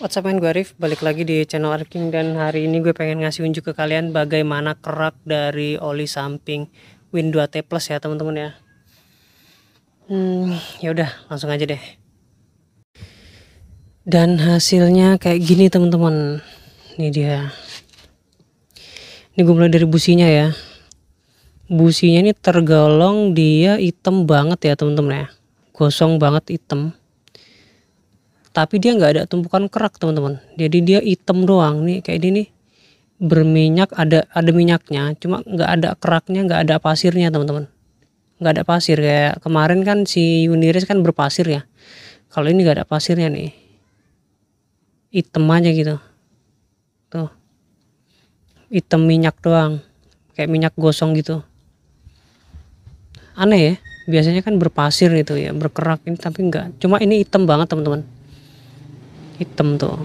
What's up man, gue Arif. Balik lagi di channel Arking dan hari ini gue pengen ngasih unjuk ke kalian bagaimana kerak dari oli samping Win 2T Plus ya teman-teman ya. Hmm, yaudah, langsung aja deh. Dan hasilnya kayak gini teman-teman. Ini dia. Ini gue mulai dari businya ya. Businya ini tergolong dia hitam banget ya teman-teman ya. Gosong banget hitam tapi dia nggak ada tumpukan kerak teman-teman jadi dia hitam doang nih kayak ini nih berminyak ada ada minyaknya cuma nggak ada keraknya nggak ada pasirnya teman-teman nggak ada pasir kayak kemarin kan si Yuniris kan berpasir ya kalau ini nggak ada pasirnya nih hitam aja gitu tuh hitam minyak doang kayak minyak gosong gitu aneh ya biasanya kan berpasir gitu ya berkerak ini tapi nggak cuma ini hitam banget teman-teman hitam tuh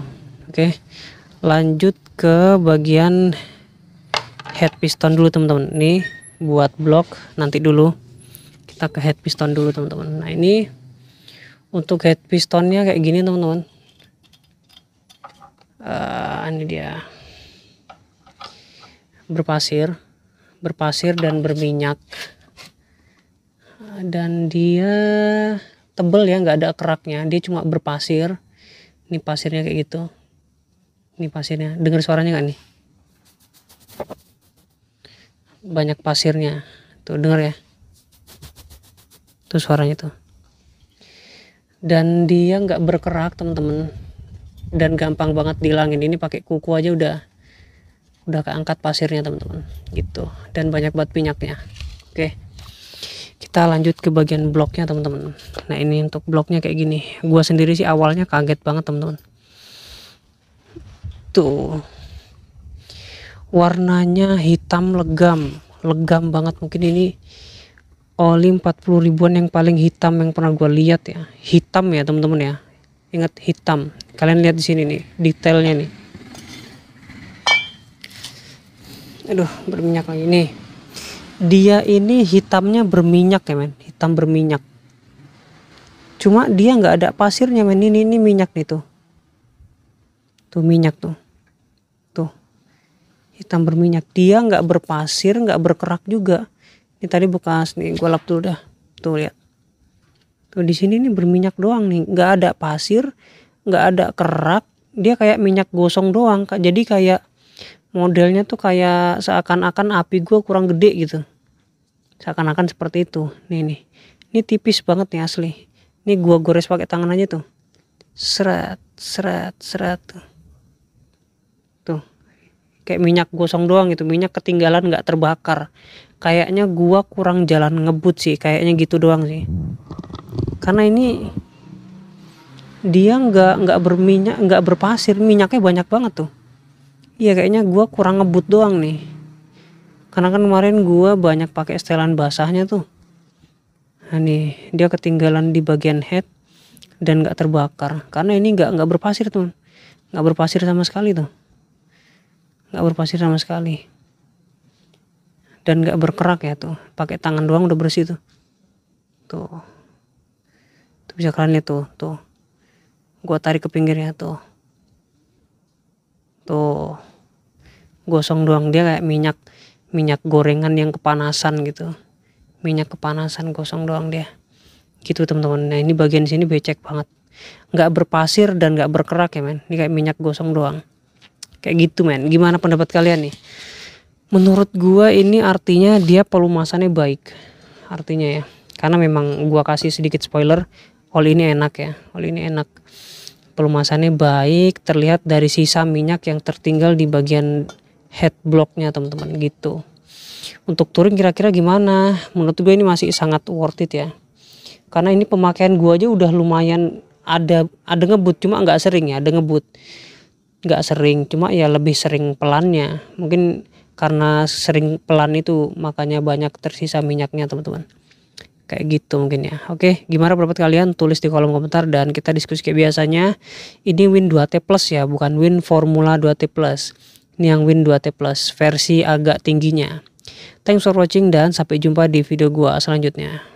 oke lanjut ke bagian head piston dulu teman-teman ini buat blok nanti dulu kita ke head piston dulu teman-teman nah ini untuk head pistonnya kayak gini teman-teman uh, ini dia berpasir berpasir dan berminyak dan dia tebel ya nggak ada keraknya dia cuma berpasir ini pasirnya kayak gitu ini pasirnya dengar suaranya nggak nih banyak pasirnya tuh dengar ya tuh suaranya tuh dan dia nggak berkerak temen-temen, dan gampang banget dihilangin ini pakai kuku aja udah udah keangkat pasirnya teman-teman gitu dan banyak banget minyaknya oke okay kita lanjut ke bagian bloknya teman-teman nah ini untuk bloknya kayak gini gua sendiri sih awalnya kaget banget teman-teman tuh warnanya hitam legam legam banget mungkin ini oli 40 ribuan yang paling hitam yang pernah gua lihat ya hitam ya teman-teman ya ingat hitam kalian lihat di sini nih detailnya nih aduh berminyak lagi nih dia ini hitamnya berminyak ya men hitam berminyak cuma dia nggak ada pasirnya men ini ini minyak nih tuh tuh minyak tuh tuh hitam berminyak dia nggak berpasir nggak berkerak juga ini tadi bekas nih gue lap dulu dah tuh lihat tuh di sini nih berminyak doang nih nggak ada pasir nggak ada kerak dia kayak minyak gosong doang jadi kayak modelnya tuh kayak seakan-akan api gue kurang gede gitu seakan-akan seperti itu nih nih ini tipis banget nih asli ini gue gores pakai tangan aja tuh seret seret seret tuh tuh kayak minyak gosong doang gitu minyak ketinggalan nggak terbakar kayaknya gua kurang jalan ngebut sih kayaknya gitu doang sih karena ini dia nggak nggak berminyak nggak berpasir minyaknya banyak banget tuh iya kayaknya gue kurang ngebut doang nih karena kan kemarin gue banyak pakai setelan basahnya tuh nah nih dia ketinggalan di bagian head dan gak terbakar karena ini gak, gak berpasir teman Gak berpasir sama sekali tuh Gak berpasir sama sekali dan gak berkerak ya tuh pakai tangan doang udah bersih tuh tuh tuh bisa kalian lihat tuh tuh gue tarik ke pinggirnya tuh tuh gosong doang dia kayak minyak minyak gorengan yang kepanasan gitu minyak kepanasan gosong doang dia gitu teman-teman nah ini bagian sini becek banget nggak berpasir dan nggak berkerak ya men ini kayak minyak gosong doang kayak gitu men gimana pendapat kalian nih menurut gua ini artinya dia pelumasannya baik artinya ya karena memang gua kasih sedikit spoiler oli ini enak ya oli ini enak pelumasannya baik terlihat dari sisa minyak yang tertinggal di bagian head blocknya teman-teman gitu untuk touring kira-kira gimana menurut gue ini masih sangat worth it ya karena ini pemakaian gua aja udah lumayan ada ada ngebut cuma nggak sering ya ada ngebut nggak sering cuma ya lebih sering pelannya mungkin karena sering pelan itu makanya banyak tersisa minyaknya teman-teman kayak gitu mungkin ya oke gimana pendapat kalian tulis di kolom komentar dan kita diskusi kayak biasanya ini win 2T plus ya bukan win formula 2T plus ini yang win 2T plus versi agak tingginya thanks for watching dan sampai jumpa di video gua selanjutnya